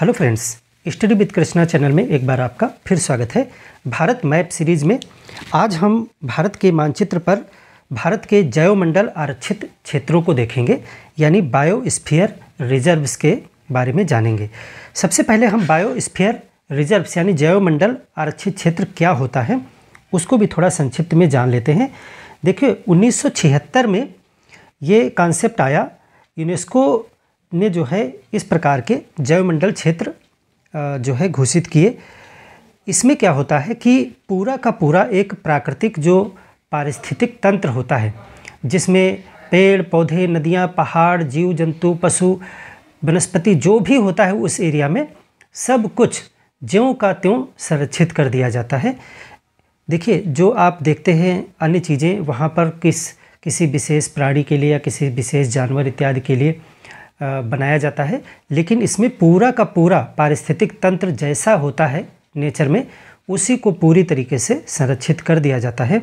hello friends study with Krishna channel में एक बार आपका फिर स्वागत है भारत मैप सीरीज में आज हम भारत के मानचित्र पर भारत के जयोमंडल आरक्षित क्षेत्रों को देखेंगे यानी बायोस्फीयर रिजर्व्स के बारे में जानेंगे सबसे पहले हम बायोस्फीयर रिजर्व्स यानी जयोमंडल आरक्षित क्षेत्र क्या होता है उसको भी थोड़ा संक्षिप्त में जान लेते हैं देखिए उन्नीस में ये कॉन्सेप्ट आया यूनेस्को ने जो है इस प्रकार के जैवमंडल क्षेत्र जो है घोषित किए इसमें क्या होता है कि पूरा का पूरा एक प्राकृतिक जो पारिस्थितिक तंत्र होता है जिसमें पेड़ पौधे नदियाँ पहाड़ जीव जंतु पशु वनस्पति जो भी होता है उस एरिया में सब कुछ ज्यों का त्यों संरक्षित कर दिया जाता है देखिए जो आप देखते हैं अन्य चीज़ें वहाँ पर किस किसी विशेष प्राणी के लिए या किसी विशेष जानवर इत्यादि के लिए बनाया जाता है लेकिन इसमें पूरा का पूरा पारिस्थितिक तंत्र जैसा होता है नेचर में उसी को पूरी तरीके से संरक्षित कर दिया जाता है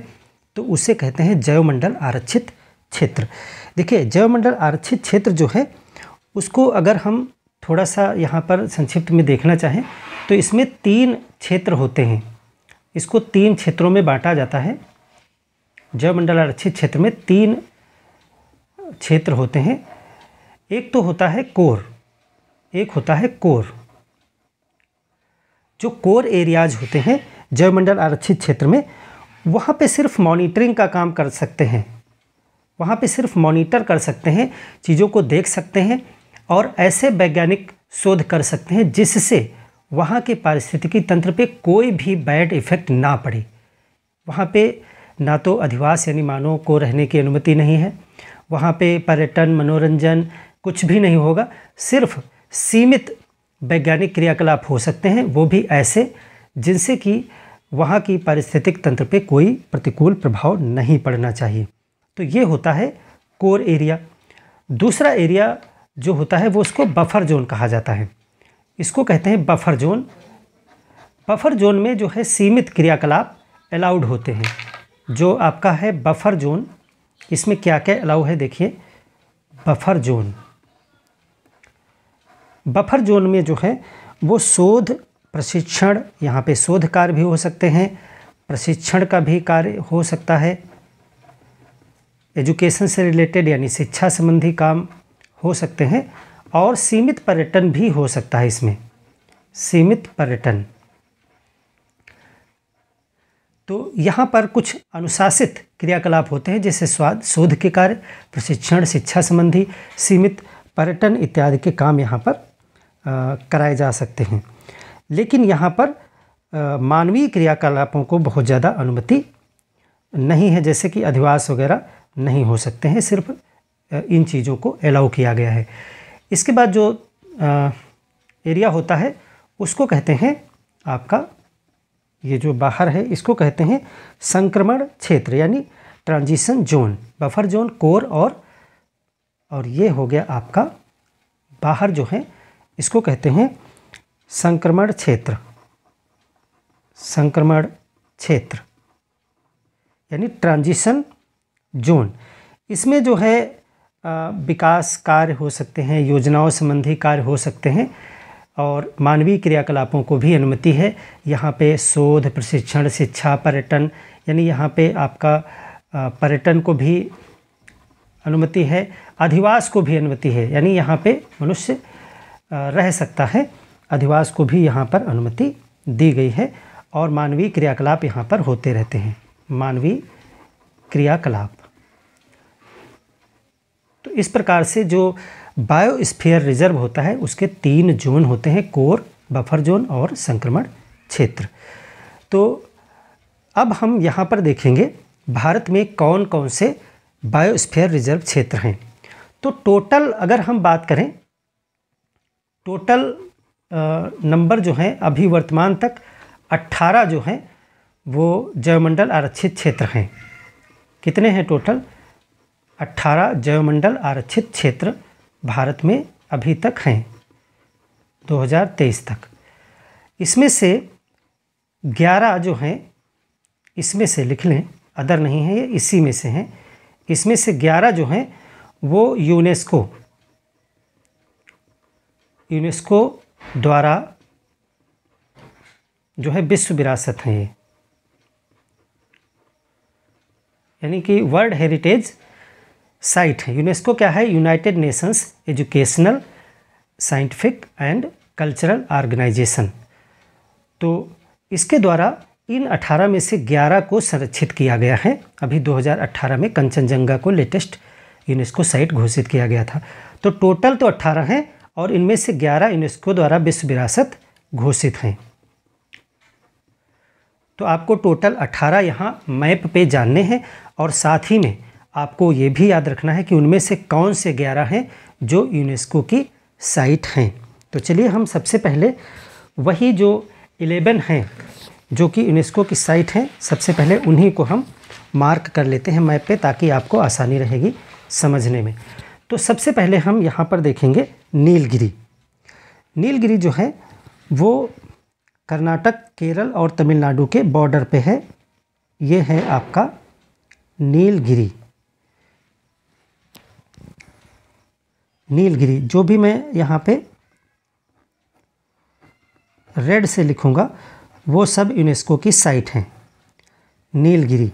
तो उसे कहते हैं जैवमंडल आरक्षित क्षेत्र देखिए जैवमंडल आरक्षित क्षेत्र जो है उसको अगर हम थोड़ा सा यहाँ पर संक्षिप्त में देखना चाहें तो इसमें तीन क्षेत्र होते हैं इसको तीन क्षेत्रों में बांटा जाता है जैवमंडल आरक्षित क्षेत्र में तीन क्षेत्र होते हैं एक तो होता है कोर एक होता है कोर जो कोर एरियाज होते हैं जयमंडल आरक्षित क्षेत्र में वहाँ पे सिर्फ मॉनिटरिंग का काम कर सकते हैं वहाँ पे सिर्फ मॉनिटर कर सकते हैं चीज़ों को देख सकते हैं और ऐसे वैज्ञानिक शोध कर सकते हैं जिससे वहाँ के पारिस्थितिकी तंत्र पे कोई भी बैड इफ़ेक्ट ना पड़े वहाँ पे ना तो अधिवास यानी मानव को रहने की अनुमति नहीं है वहाँ पे पर्यटन मनोरंजन कुछ भी नहीं होगा सिर्फ सीमित वैज्ञानिक क्रियाकलाप हो सकते हैं वो भी ऐसे जिनसे कि वहाँ की पारिस्थितिक तंत्र पे कोई प्रतिकूल प्रभाव नहीं पड़ना चाहिए तो ये होता है कोर एरिया दूसरा एरिया जो होता है वो उसको बफर जोन कहा जाता है इसको कहते हैं बफर जोन बफर जोन में जो है सीमित क्रियाकलाप अलाउड होते हैं जो आपका है बफर जोन इसमें क्या क्या अलाउ है देखिए बफर जोन बफर जोन में जो है वो शोध प्रशिक्षण यहाँ पे शोध कार्य भी हो सकते हैं प्रशिक्षण का भी कार्य हो सकता है एजुकेशन से रिलेटेड यानी शिक्षा संबंधी काम हो सकते हैं और सीमित पर्यटन भी हो सकता है इसमें सीमित पर्यटन तो यहाँ पर कुछ अनुशासित क्रियाकलाप होते हैं जैसे स्वाद शोध के कार्य प्रशिक्षण शिक्षा संबंधी सीमित पर्यटन इत्यादि के काम यहाँ पर कराए जा सकते हैं लेकिन यहाँ पर मानवीय क्रियाकलापों को बहुत ज़्यादा अनुमति नहीं है जैसे कि अधिवास वगैरह नहीं हो सकते हैं सिर्फ इन चीज़ों को अलाउ किया गया है इसके बाद जो आ, एरिया होता है उसको कहते हैं आपका ये जो बाहर है इसको कहते हैं संक्रमण क्षेत्र यानी transition zone buffer zone core और और ये हो गया आपका बाहर जो है इसको कहते हैं संक्रमण क्षेत्र संक्रमण क्षेत्र यानी ट्रांजिशन जोन इसमें जो है विकास कार्य हो सकते हैं योजनाओं संबंधी कार्य हो सकते हैं और मानवीय क्रियाकलापों को भी अनुमति है यहाँ पे शोध प्रशिक्षण शिक्षा पर्यटन यानी यहाँ पे आपका पर्यटन को भी अनुमति है अधिवास को भी अनुमति है यानी यहाँ पे मनुष्य रह सकता है अधिवास को भी यहाँ पर अनुमति दी गई है और मानवीय क्रियाकलाप यहाँ पर होते रहते हैं मानवीय क्रियाकलाप तो इस प्रकार से जो बायोस्फीयर रिजर्व होता है उसके तीन जोन होते हैं कोर बफर जोन और संक्रमण क्षेत्र तो अब हम यहाँ पर देखेंगे भारत में कौन कौन से बायोस्फीयर रिजर्व क्षेत्र हैं तो टोटल अगर हम बात करें टोटल नंबर जो हैं अभी वर्तमान तक 18 जो हैं वो जयमंडल आरक्षित क्षेत्र हैं कितने हैं टोटल 18 जयमंडल आरक्षित क्षेत्र भारत में अभी तक हैं 2023 तक इसमें से 11 जो हैं इसमें से लिख लें अदर नहीं है ये इसी में से हैं इसमें से 11 जो हैं वो यूनेस्को यूनेस्को द्वारा जो है विश्व विरासत हैं ये यानी कि वर्ल्ड हेरिटेज साइट है यूनेस्को क्या है United Nations Educational Scientific and Cultural Organization तो इसके द्वारा इन 18 में से 11 को संरक्षित किया गया है अभी 2018 में कंचनजंगा को लेटेस्ट यूनेस्को साइट घोषित किया गया था तो टोटल तो 18 हैं और इनमें से 11 यूनेस्को द्वारा विश्व विरासत घोषित हैं तो आपको टोटल 18 यहाँ मैप पे जानने हैं और साथ ही में आपको ये भी याद रखना है कि उनमें से कौन से 11 हैं जो यूनेस्को की साइट हैं तो चलिए हम सबसे पहले वही जो 11 हैं जो कि यूनेस्को की साइट हैं सबसे पहले उन्हीं को हम मार्क कर लेते हैं मैप पे ताकि आपको आसानी रहेगी समझने में तो सबसे पहले हम यहाँ पर देखेंगे नीलगिरी नीलगिरी जो है वो कर्नाटक केरल और तमिलनाडु के बॉर्डर पे है ये है आपका नीलगिरी नीलगिरी जो भी मैं यहाँ पे रेड से लिखूँगा वो सब यूनेस्को की साइट हैं नीलगिरी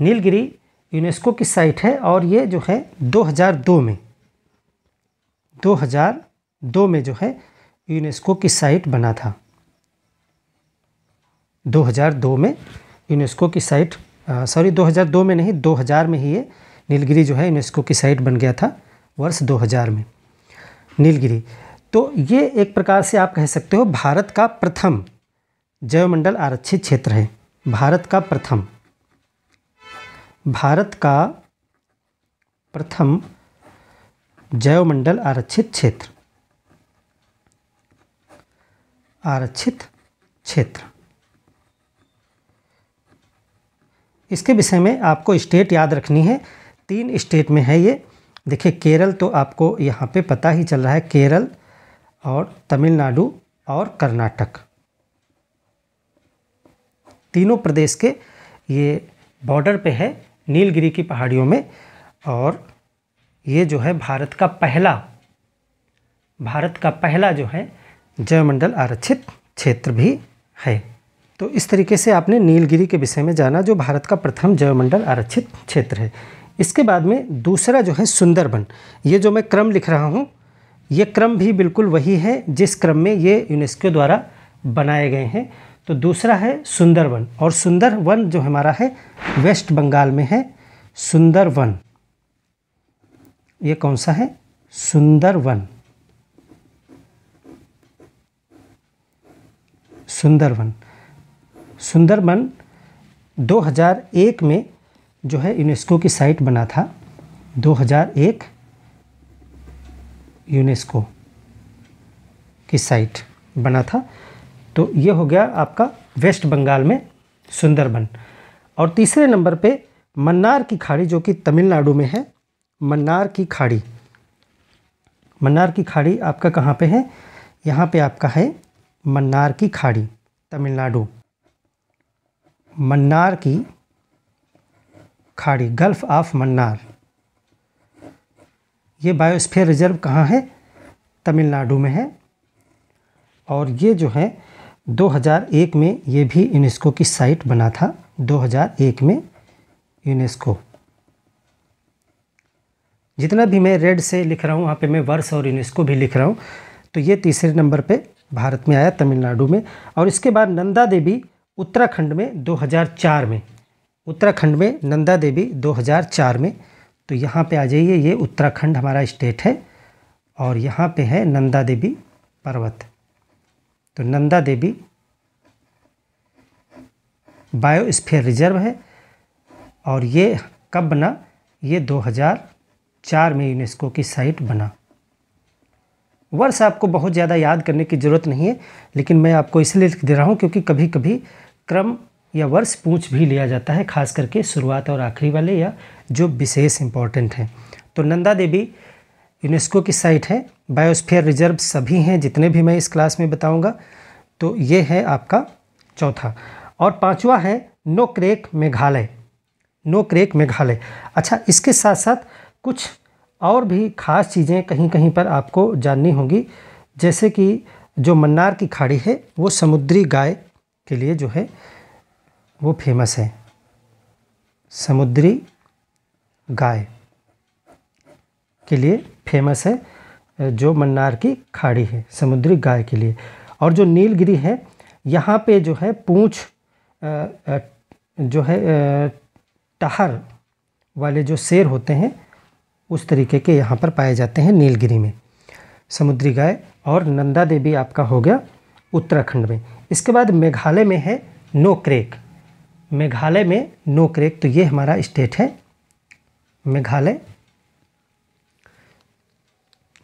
नीलगिरी यूनेस्को की साइट है और ये जो है 2002 में 2002 में जो है यूनेस्को की साइट बना था 2002 में यूनेस्को की साइट सॉरी 2002 में नहीं 2000 में ही ये नीलगिरी जो है यूनेस्को की साइट बन गया था वर्ष 2000 में नीलगिरी तो ये एक प्रकार से आप कह सकते हो भारत का प्रथम जैवमंडल आरक्षित क्षेत्र है भारत का प्रथम भारत का प्रथम जैवमंडल आरक्षित क्षेत्र आरक्षित क्षेत्र इसके विषय में आपको स्टेट याद रखनी है तीन स्टेट में है ये देखिए केरल तो आपको यहाँ पे पता ही चल रहा है केरल और तमिलनाडु और कर्नाटक तीनों प्रदेश के ये बॉर्डर पे है नीलगिरी की पहाड़ियों में और ये जो है भारत का पहला भारत का पहला जो है जयमंडल आरक्षित क्षेत्र भी है तो इस तरीके से आपने नीलगिरी के विषय में जाना जो भारत का प्रथम जयमंडल आरक्षित क्षेत्र है इसके बाद में दूसरा जो है सुंदरबन ये जो मैं क्रम लिख रहा हूँ ये क्रम भी बिल्कुल वही है जिस क्रम में ये यूनेस्को द्वारा बनाए गए हैं तो दूसरा है सुंदरवन और सुंदरवन जो हमारा है वेस्ट बंगाल में है सुंदरवन ये कौन सा है सुंदरवन सुंदरवन सुंदरवन 2001 में जो है यूनेस्को की साइट बना था 2001 यूनेस्को की साइट बना था तो ये हो गया आपका वेस्ट बंगाल में सुंदरबन और तीसरे नंबर पे मन्नार की खाड़ी जो कि तमिलनाडु में है मन्नार की खाड़ी मन्नार की खाड़ी आपका कहाँ पे है यहाँ पे आपका है मन्नार की खाड़ी तमिलनाडु मन्नार की खाड़ी गल्फ ऑफ मन्नार ये बायोस्फीयर रिजर्व कहाँ है तमिलनाडु में है और ये जो है 2001 में ये भी यूनेस्को की साइट बना था 2001 में यूनेस्को जितना भी मैं रेड से लिख रहा हूँ वहाँ पे मैं वर्ष और यूनेस्को भी लिख रहा हूँ तो ये तीसरे नंबर पे भारत में आया तमिलनाडु में और इसके बाद नंदा देवी उत्तराखंड में 2004 में उत्तराखंड में नंदा देवी 2004 में तो यहाँ पे आ जाइए ये उत्तराखंड हमारा स्टेट है और यहाँ पे है नंदा देवी पर्वत तो नंदा देवी बायोस्फीयर रिजर्व है और ये कब बना ये 2004 में यूनेस्को की साइट बना वर्ष आपको बहुत ज़्यादा याद करने की ज़रूरत नहीं है लेकिन मैं आपको इसलिए लिख दे रहा हूँ क्योंकि कभी कभी क्रम या वर्ष पूछ भी लिया जाता है खास करके शुरुआत और आखिरी वाले या जो विशेष इम्पॉर्टेंट हैं तो नंदा देवी यूनेस्को की साइट है बायोस्फीयर रिजर्व सभी हैं जितने भी मैं इस क्लास में बताऊंगा तो ये है आपका चौथा और पांचवा है नो क्रेक मेघालय नो क्रेक मेघालय अच्छा इसके साथ साथ कुछ और भी ख़ास चीज़ें कहीं कहीं पर आपको जाननी होंगी जैसे कि जो मन्नार की खाड़ी है वो समुद्री गाय के लिए जो है वो फेमस है समुद्री गाय के लिए फेमस है जो मन्नार की खाड़ी है समुद्री गाय के लिए और जो नीलगिरी है यहाँ पे जो है पूँछ जो है टहर वाले जो शेर होते हैं उस तरीके के यहाँ पर पाए जाते हैं नीलगिरी में समुद्री गाय और नंदा देवी आपका हो गया उत्तराखंड में इसके बाद मेघालय में है नोक्रेक मेघालय में नोक्रेक तो ये हमारा स्टेट है मेघालय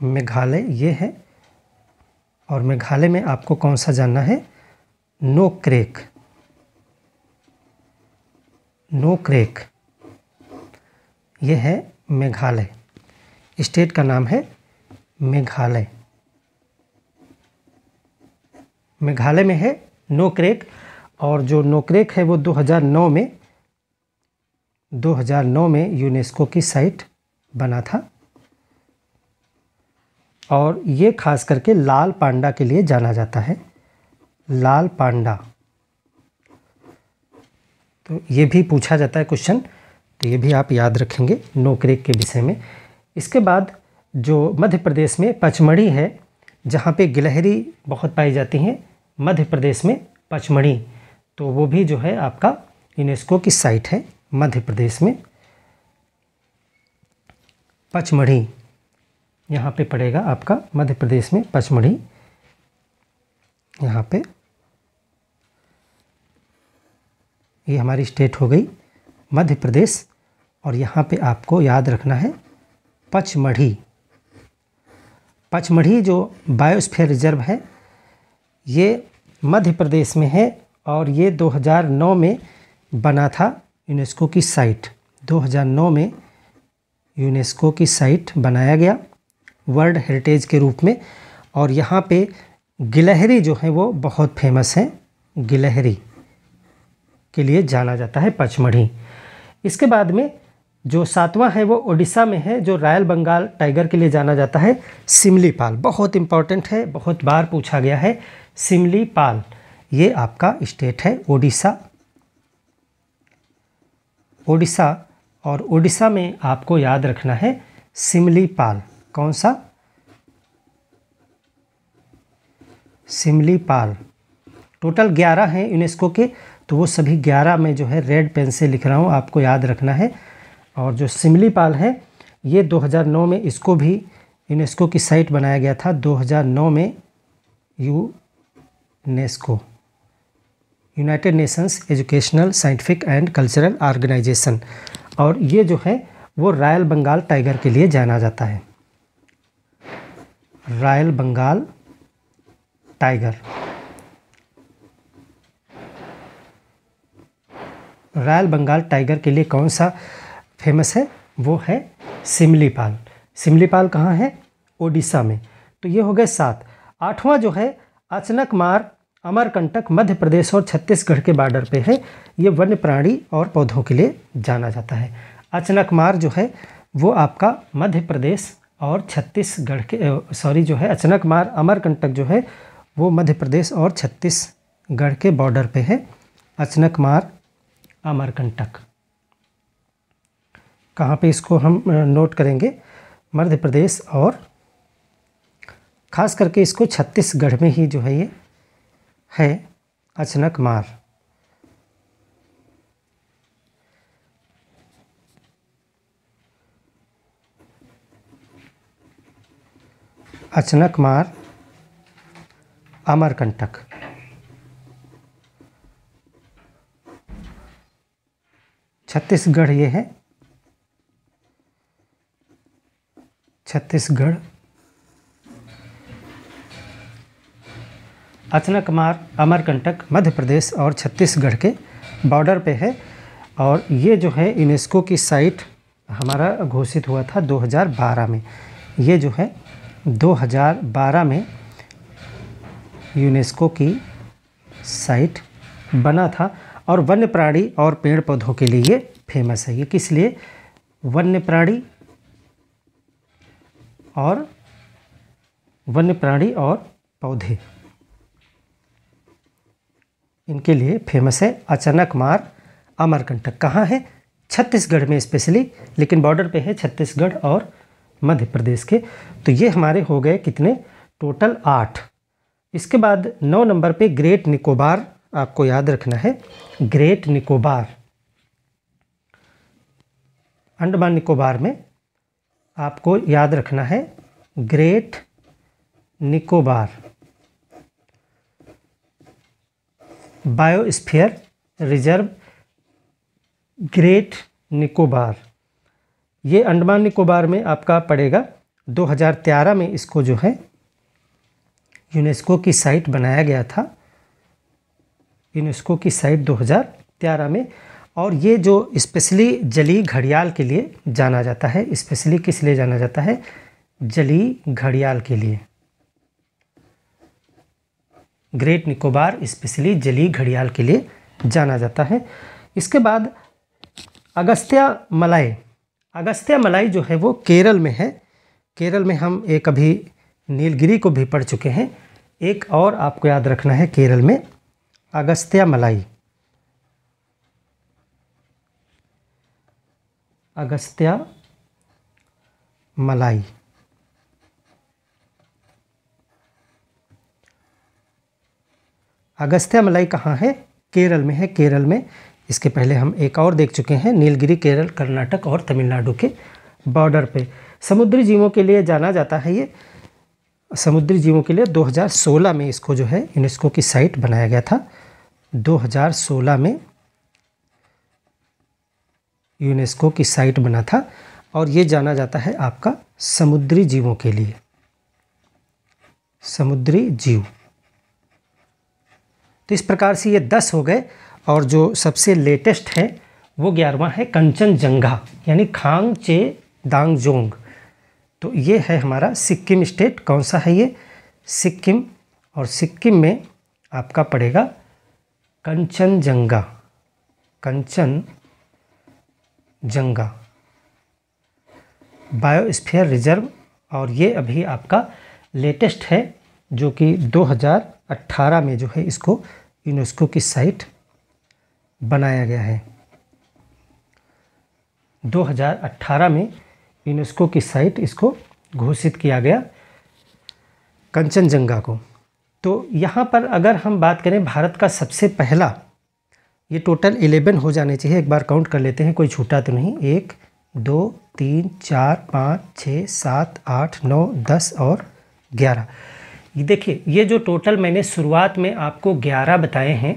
मेघालय ये है और मेघालय में आपको कौन सा जानना है नो क्रेक नो क्रेक ये है मेघालय स्टेट का नाम है मेघालय मेघालय में है नो क्रेक और जो नो क्रेक है वो 2009 में 2009 में यूनेस्को की साइट बना था और ये खास करके लाल पांडा के लिए जाना जाता है लाल पांडा तो ये भी पूछा जाता है क्वेश्चन तो ये भी आप याद रखेंगे नोकरेक के विषय में इसके बाद जो मध्य प्रदेश में पचमढ़ी है जहाँ पे गिलहरी बहुत पाई जाती हैं मध्य प्रदेश में पचमढ़ी तो वो भी जो है आपका यूनेस्को की साइट है मध्य प्रदेश में पचमढ़ी यहाँ पे पड़ेगा आपका मध्य प्रदेश में पचमढ़ी यहाँ पे ये हमारी स्टेट हो गई मध्य प्रदेश और यहाँ पे आपको याद रखना है पचमढ़ी पचमढ़ी जो बायोस्फीयर रिजर्व है ये मध्य प्रदेश में है और ये 2009 में बना था यूनेस्को की साइट 2009 में यूनेस्को की साइट बनाया गया वर्ल्ड हेरिटेज के रूप में और यहाँ पे गिलहरी जो है वो बहुत फेमस है गिलहरी के लिए जाना जाता है पचमढ़ी इसके बाद में जो सातवां है वो ओडिशा में है जो रॉयल बंगाल टाइगर के लिए जाना जाता है सिमलीपाल बहुत इम्पॉर्टेंट है बहुत बार पूछा गया है सिमलीपाल ये आपका स्टेट है ओडिशा ओडिशा और ओडिशा में आपको याद रखना है सिमलीपाल कौन सा सिमली पाल टोटल ग्यारह हैं यूनेस्को के तो वो सभी ग्यारह में जो है रेड पेन से लिख रहा हूँ आपको याद रखना है और जो सिमली पाल है ये 2009 में इसको भी यूनेस्को की साइट बनाया गया था 2009 में UNESCO United Nations Educational Scientific and Cultural Organization और ये जो है वो रॉयल बंगाल टाइगर के लिए जाना जाता है royal Bengal tiger royal Bengal tiger के लिए कौन सा फेमस है वो है सिमलीपाल सिमलीपाल कहाँ है ओडिशा में तो ये हो गए सात आठवां जो है अचनक मार अमरकंटक मध्य प्रदेश और छत्तीसगढ़ के बॉर्डर पे है ये वन्य प्राणी और पौधों के लिए जाना जाता है अचनक मार जो है वो आपका मध्य प्रदेश और छत्तीसगढ़ के सॉरी जो है मार अमरकंटक जो है वो मध्य प्रदेश और छत्तीसगढ़ के बॉर्डर पे है अचनक मार अमरकंटक कहाँ पे इसको हम नोट करेंगे मध्य प्रदेश और ख़ास करके इसको छत्तीसगढ़ में ही जो है ये है अचनक मार अर्चना कुमार अमरकंटक छत्तीसगढ़ ये है छत्तीसगढ़ अर्चना कुमार अमरकंटक मध्य प्रदेश और छत्तीसगढ़ के बॉर्डर पे है और ये जो है यूनेस्को की साइट हमारा घोषित हुआ था 2012 में ये जो है 2012 में यूनेस्को की साइट बना था और वन्य प्राणी और पेड़ पौधों के लिए फेमस है ये किस लिए वन्य प्राणी और वन्य प्राणी और पौधे इनके लिए फेमस है अचानक मार अमरकंटक कहाँ है छत्तीसगढ़ में स्पेशली लेकिन बॉर्डर पे है छत्तीसगढ़ और मध्य प्रदेश के तो ये हमारे हो गए कितने टोटल आठ इसके बाद नौ नंबर पे ग्रेट निकोबार आपको याद रखना है ग्रेट निकोबार अंडमान निकोबार में आपको याद रखना है Great Nicobar biosphere reserve Great Nicobar ये अंडमान निकोबार में आपका पड़ेगा 2013 में इसको जो है यूनेस्को की साइट बनाया गया था यूनेस्को की साइट 2013 में और ये जो स्पेशली जली घड़ियाल के लिए जाना जाता है स्पेशली किस लिए जाना जाता है जली घड़ियाल के लिए ग्रेट निकोबार स्पेशली जली घड़ियाल के लिए जाना जाता है इसके बाद अगस्त्या मलाई अगस्त्या मलाई जो है वो केरल में है केरल में हम एक अभी नीलगिरी को भी पढ़ चुके हैं एक और आपको याद रखना है केरल में अगस्त्या मलाई अगस्त्या मलाई अगस्त्या मलाई कहाँ है केरल में है केरल में इसके पहले हम एक और देख चुके हैं नीलगिरी केरल कर्नाटक और तमिलनाडु के बॉर्डर पे समुद्री जीवों के लिए जाना जाता है ये समुद्री जीवों के लिए 2016 में इसको जो है यूनेस्को की साइट बनाया गया था 2016 में यूनेस्को की साइट बना था और ये जाना जाता है आपका समुद्री जीवों के लिए समुद्री जीव तो इस प्रकार से ये दस हो गए और जो सबसे लेटेस्ट है वो ग्यारहवा है कंचनजंगा यानी खांग चे दांगजोंग तो ये है हमारा सिक्किम स्टेट कौन सा है ये सिक्किम और सिक्किम में आपका पड़ेगा Kanchenjunga Kanchenjunga biosphere reserve और ये अभी आपका लेटेस्ट है जो कि 2018 में जो है इसको यूनेस्को की साइट बनाया गया है 2018 में यूनेस्को की साइट इसको घोषित किया गया कंचनजंगा को तो यहाँ पर अगर हम बात करें भारत का सबसे पहला ये टोटल एलेवन हो जाने चाहिए एक बार काउंट कर लेते हैं कोई छूटा तो नहीं एक दो तीन चार पाँच छः सात आठ नौ दस और ग्यारह देखिए ये जो टोटल मैंने शुरुआत में आपको ग्यारह बताए हैं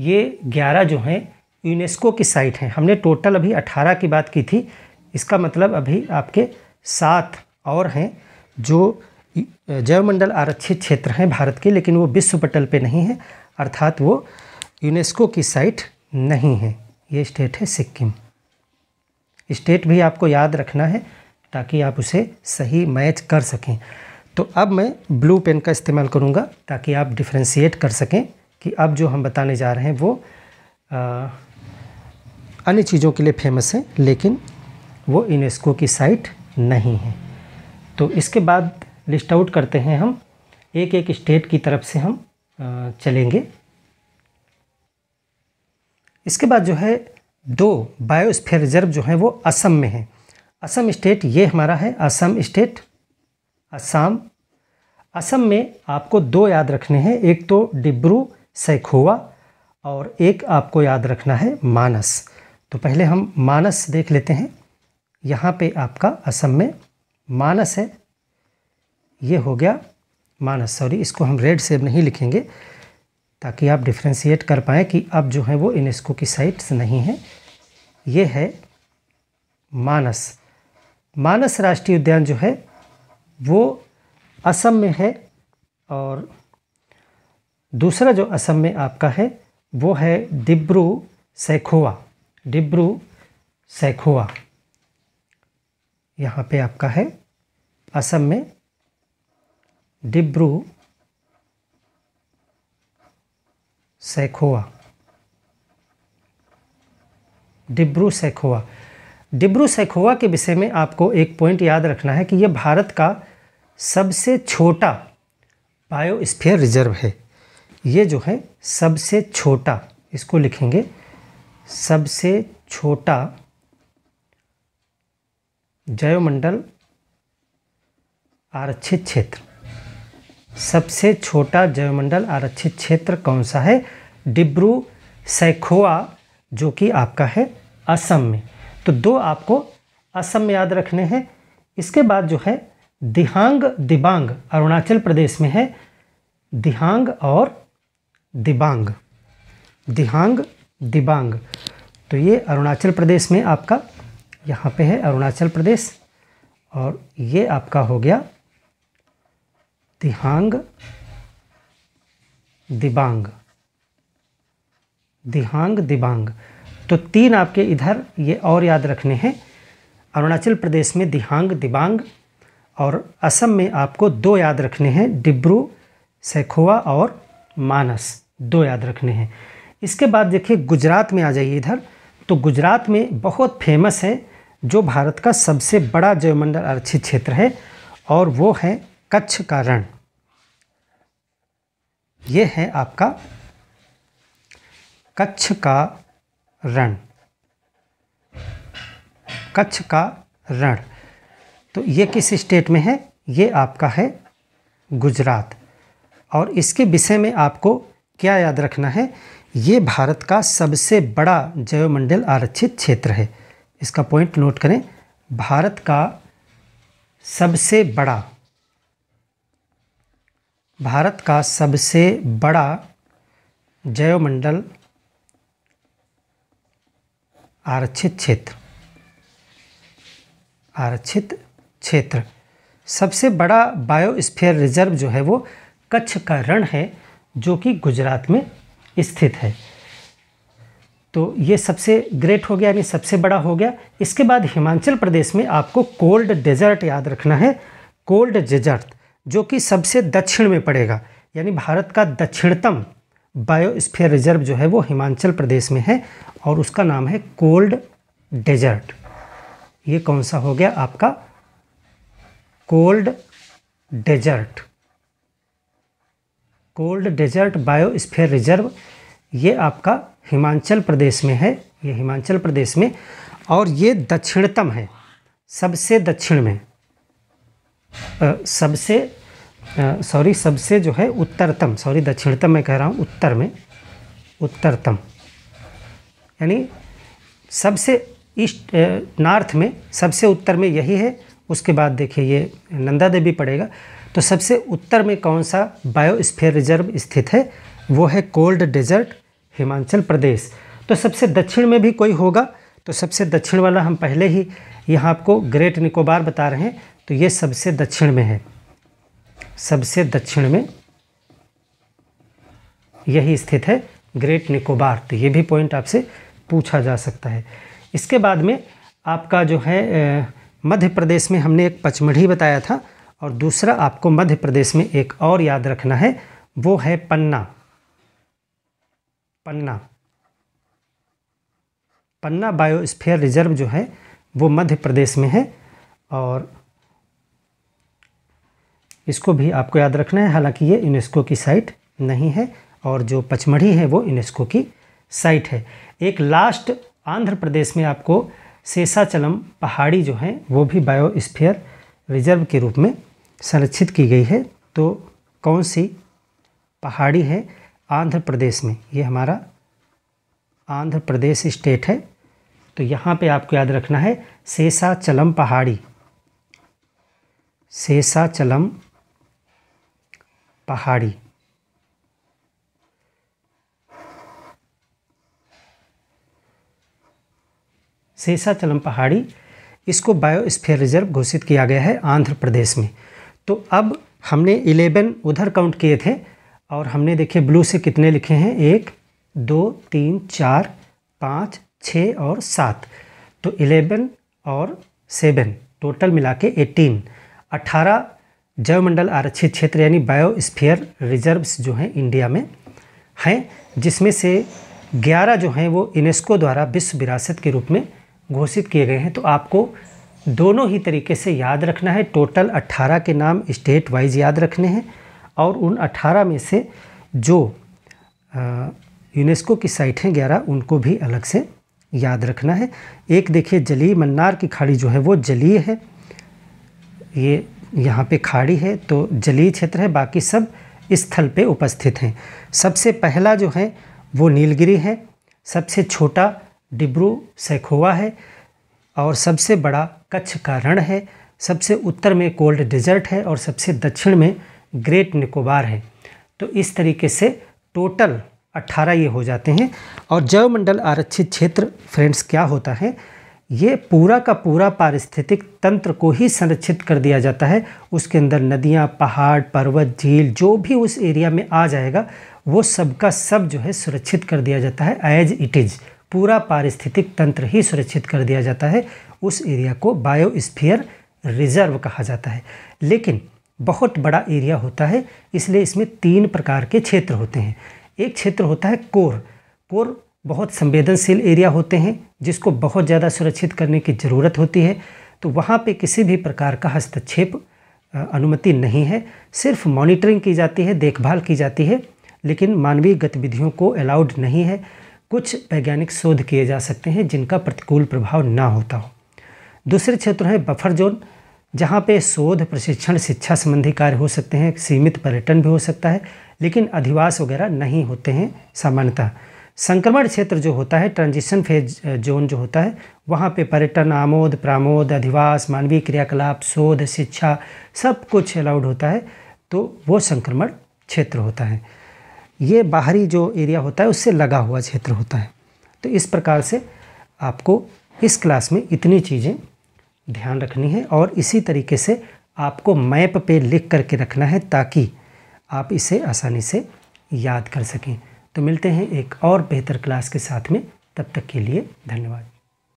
ये ग्यारह जो हैं यूनेस्को की साइट हैं हमने टोटल अभी अठारह की बात की थी इसका मतलब अभी आपके सात और हैं जो जैवमंडल आरक्षित क्षेत्र हैं भारत के लेकिन वो विश्व पटल पे नहीं है अर्थात वो यूनेस्को की साइट नहीं है ये स्टेट है सिक्किम स्टेट भी आपको याद रखना है ताकि आप उसे सही मैच कर सकें तो अब मैं ब्लू पेन का इस्तेमाल करूँगा ताकि आप डिफ्रेंशिएट कर सकें कि अब जो हम बताने जा रहे हैं वो अन्य चीज़ों के लिए फेमस है लेकिन वो यूनेस्को की साइट नहीं है तो इसके बाद लिस्ट आउट करते हैं हम एक एक स्टेट की तरफ से हम चलेंगे इसके बाद जो है दो बायोस्फीयर रिजर्व जो हैं वो असम में हैं असम स्टेट ये हमारा है असम स्टेट असम असम में आपको दो याद रखने हैं एक तो डिब्रू सैखोवा और एक आपको याद रखना है मानस तो पहले हम मानस देख लेते हैं यहाँ पे आपका असम में मानस है ये हो गया मानस सॉरी इसको हम रेड सेब नहीं लिखेंगे ताकि आप डिफ्रेंशिएट कर पाएँ कि अब जो है वो यूनेस्को की साइट्स नहीं हैं ये है मानस मानस राष्ट्रीय उद्यान जो है वो असम में है और दूसरा जो असम में आपका है वो है डिब्रू सैखोवा डिब्रू सैखोवा यहाँ पे आपका है असम में डिब्रू सैखोवा डिब्रू सैखोवा डिब्रू सैखोवा के विषय में आपको एक पॉइंट याद रखना है कि यह भारत का सबसे छोटा बायोस्फीयर रिजर्व है ये जो है सबसे छोटा इसको लिखेंगे सबसे छोटा जयोमंडल आरक्षित क्षेत्र सबसे छोटा जयोमंडल आरक्षित क्षेत्र कौन सा है डिब्रू सैखोआ जो कि आपका है असम में तो दो आपको असम याद रखने हैं इसके बाद जो है दिहांग दिबांग अरुणाचल प्रदेश में है दिहांग और दिबांग दिहांग दिबांग तो ये अरुणाचल प्रदेश में आपका यहाँ पे है अरुणाचल प्रदेश और ये आपका हो गया दिहांग दिबांग दिहांग दिबांग तो तीन आपके इधर ये और याद रखने हैं अरुणाचल प्रदेश में दिहांग दिबांग और असम में आपको दो याद रखने हैं डिब्रू सैखोवा और मानस दो याद रखने हैं इसके बाद देखिए गुजरात में आ जाइए इधर तो गुजरात में बहुत फेमस है जो भारत का सबसे बड़ा जैवमंडल आरक्षित क्षेत्र है और वो है कच्छ का रण ये है आपका कच्छ का रण कच्छ का रण तो ये किस स्टेट में है ये आपका है गुजरात और इसके विषय में आपको क्या याद रखना है ये भारत का सबसे बड़ा जैवमंडल आरक्षित क्षेत्र है इसका पॉइंट नोट करें भारत का सबसे बड़ा भारत का सबसे बड़ा जैवमंडल आरक्षित क्षेत्र आरक्षित क्षेत्र सबसे बड़ा बायोस्फीयर रिजर्व जो है वो कच्छ का रण है जो कि गुजरात में स्थित है तो ये सबसे ग्रेट हो गया यानी सबसे बड़ा हो गया इसके बाद हिमाचल प्रदेश में आपको कोल्ड डेजर्ट याद रखना है कोल्ड डेजर्ट जो कि सबसे दक्षिण में पड़ेगा यानी भारत का दक्षिणतम बायोस्फीयर रिजर्व जो है वो हिमाचल प्रदेश में है और उसका नाम है कोल्ड डेजर्ट ये कौन सा हो गया आपका cold desert cold desert biosphere reserve ये आपका हिमाचल प्रदेश में है ये हिमाचल प्रदेश में और ये दक्षिणतम है सबसे दक्षिण में आ, सबसे सॉरी सबसे जो है उत्तरतम सॉरी दक्षिणतम मैं कह रहा हूँ उत्तर में उत्तरतम यानी सबसे ईस्ट नॉर्थ में सबसे उत्तर में यही है उसके बाद देखिए ये नंदा देवी पड़ेगा तो सबसे उत्तर में कौन सा बायोस्फीयर रिजर्व स्थित है वो है कोल्ड डेजर्ट हिमाचल प्रदेश तो सबसे दक्षिण में भी कोई होगा तो सबसे दक्षिण वाला हम पहले ही यहाँ आपको ग्रेट निकोबार बता रहे हैं तो ये सबसे दक्षिण में है सबसे दक्षिण में यही स्थित है ग्रेट निकोबार तो ये भी पॉइंट आपसे पूछा जा सकता है इसके बाद में आपका जो है मध्य प्रदेश में हमने एक पचमढ़ी बताया था और दूसरा आपको मध्य प्रदेश में एक और याद रखना है वो है पन्ना पन्ना पन्ना बायोस्फीयर रिजर्व जो है वो मध्य प्रदेश में है और इसको भी आपको याद रखना है हालांकि ये यूनेस्को की साइट नहीं है और जो पचमढ़ी है वो यूनेस्को की साइट है एक लास्ट आंध्र प्रदेश में आपको सेसाचलम पहाड़ी जो है वो भी बायोस्फीयर रिजर्व के रूप में संरक्षित की गई है तो कौन सी पहाड़ी है आंध्र प्रदेश में ये हमारा आंध्र प्रदेश स्टेट है तो यहाँ पे आपको याद रखना है सेसाचलम पहाड़ी सेसाचलम पहाड़ी सेसाचलम पहाड़ी इसको बायोस्फीयर रिजर्व घोषित किया गया है आंध्र प्रदेश में तो अब हमने इलेवन उधर काउंट किए थे और हमने देखे ब्लू से कितने लिखे हैं एक दो तीन चार पाँच छः और सात तो इलेवन और सेवन टोटल मिला के एटीन अट्ठारह जलमंडल आरक्षित क्षेत्र यानी बायोस्फीयर रिजर्व्स जो हैं इंडिया में हैं जिसमें से ग्यारह जो हैं वो यूनेस्को द्वारा विश्व विरासत के रूप में घोषित किए गए हैं तो आपको दोनों ही तरीके से याद रखना है टोटल 18 के नाम स्टेट वाइज याद रखने हैं और उन 18 में से जो यूनेस्को की साइट हैं 11 उनको भी अलग से याद रखना है एक देखिए जलीय मन्नार की खाड़ी जो है वो जलीय है ये यहाँ पे खाड़ी है तो जलीय क्षेत्र है बाकी सब स्थल पे उपस्थित हैं सबसे पहला जो है वो नीलगिरी है सबसे छोटा डिब्रू सैखोवा है और सबसे बड़ा कच्छ का रण है सबसे उत्तर में कोल्ड डिजर्ट है और सबसे दक्षिण में ग्रेट निकोबार है तो इस तरीके से टोटल 18 ये हो जाते हैं और जैवमंडल आरक्षित क्षेत्र फ्रेंड्स क्या होता है ये पूरा का पूरा पारिस्थितिक तंत्र को ही संरक्षित कर दिया जाता है उसके अंदर नदियाँ पहाड़ पर्वत झील जो भी उस एरिया में आ जाएगा वो सबका सब जो है सुरक्षित कर दिया जाता है एज इट इज़ पूरा पारिस्थितिक तंत्र ही सुरक्षित कर दिया जाता है उस एरिया को बायोस्फीयर रिजर्व कहा जाता है लेकिन बहुत बड़ा एरिया होता है इसलिए इसमें तीन प्रकार के क्षेत्र होते हैं एक क्षेत्र होता है कोर कोर बहुत संवेदनशील एरिया होते हैं जिसको बहुत ज़्यादा सुरक्षित करने की ज़रूरत होती है तो वहाँ पे किसी भी प्रकार का हस्तक्षेप अनुमति नहीं है सिर्फ मॉनिटरिंग की जाती है देखभाल की जाती है लेकिन मानवीय गतिविधियों को अलाउड नहीं है कुछ वैज्ञानिक शोध किए जा सकते हैं जिनका प्रतिकूल प्रभाव ना होता हो दूसरे क्षेत्र है बफर जोन जहाँ पे शोध प्रशिक्षण शिक्षा संबंधी कार्य हो सकते हैं सीमित पर्यटन भी हो सकता है लेकिन अधिवास वगैरह नहीं होते हैं सामान्यतः संक्रमण क्षेत्र जो होता है ट्रांजिशन फेज जोन जो होता है वहाँ पे पर्यटन आमोद प्रामोद अधिवास मानवीय क्रियाकलाप शोध शिक्षा सब कुछ अलाउड होता है तो वो संक्रमण क्षेत्र होता है ये बाहरी जो एरिया होता है उससे लगा हुआ क्षेत्र होता है तो इस प्रकार से आपको इस क्लास में इतनी चीज़ें ध्यान रखनी है और इसी तरीके से आपको मैप पे लिख करके रखना है ताकि आप इसे आसानी से याद कर सकें तो मिलते हैं एक और बेहतर क्लास के साथ में तब तक के लिए धन्यवाद